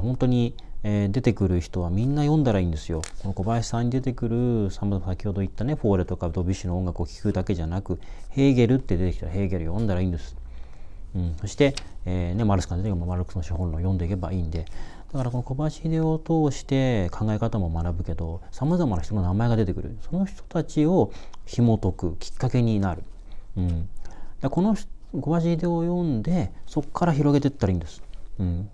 本当に、えー、出てくる人はみんな読んだらいいんですよ。この小林さんに出てくる、先ほど言ったね、フォーレとかドビュッシュの音楽を聴くだけじゃなく、ヘーゲルって出てきたらヘーゲル読んだらいいんです。うん、そして、えーね、マルススが出てくるマルクスの資本論を読んでいけばいいんで、だからこの小林秀夫を通して考え方も学ぶけど、さまざまな人の名前が出てくる。その人たちを紐解くきっかけになる。うん、この小林秀夫を読んで、そこから広げていったらいいんです。うん、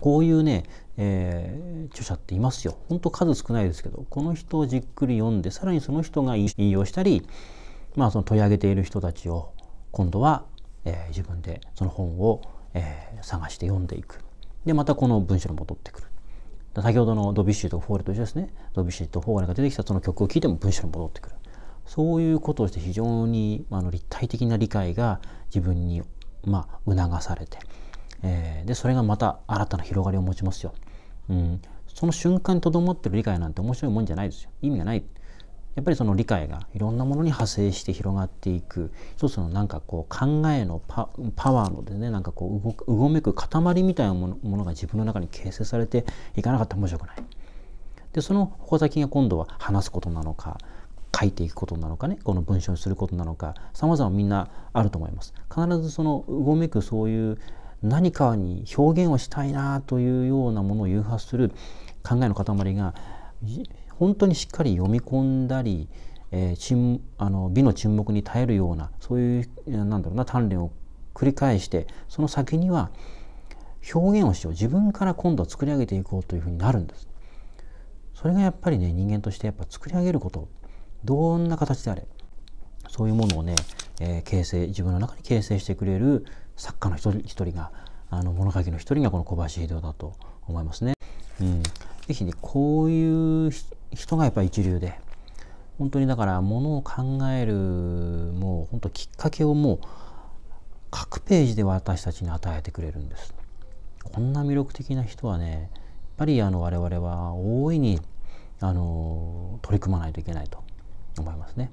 こういうね、えー、著者っていますよ。ほんと数少ないですけど、この人をじっくり読んで、さらにその人が引用したり、まあその取り上げている人たちを今度は、えー、自分でその本を、えー、探して読んでいく。で、またこの文章に戻ってくる。先ほどのドビュッシーとフォーレと一緒ですね。ドビュッシーとフォーレが出てきたその曲を聴いても文章に戻ってくる。そういうことをして非常にあの立体的な理解が自分に、まあ、促されてえー、でそれがまた新たな広がりを持ちますよ、うん、その瞬間にとどまってる理解なんて面白いもんじゃないですよ意味がないやっぱりその理解がいろんなものに派生して広がっていく一つのなんかこう考えのパワーのでねなんかこううごめく塊みたいなものが自分の中に形成されていかなかったら面白くない。でその矛先が今度は話すことなのか書いていくことなのかねこの文章にすることなのかさまざまみんなあると思います。必ずそのうごめくそういう、何かに表現をしたいなというようなものを誘発する考えの塊が本当にしっかり読み込んだり、えー、あの美の沈黙に耐えるようなそういうなんだろうな鍛錬を繰り返してその先には表現をしよう自分から今度は作り上げていこうというふうになるんです。それがやっぱりね人間としてやっぱ作り上げることどんな形であれそういうものをねえー、形成自分の中に形成してくれる作家の一人一人があの物書きの一人がこの小林秀夫だと思いますね。うん、ぜひねこういう人がやっぱり一流で本当にだからものを考えるもう本当きっかけをもう各ページで私たちに与えてくれるんです。こんな魅力的な人はねやっぱりあの我々は大いにあの取り組まないといけないと思いますね。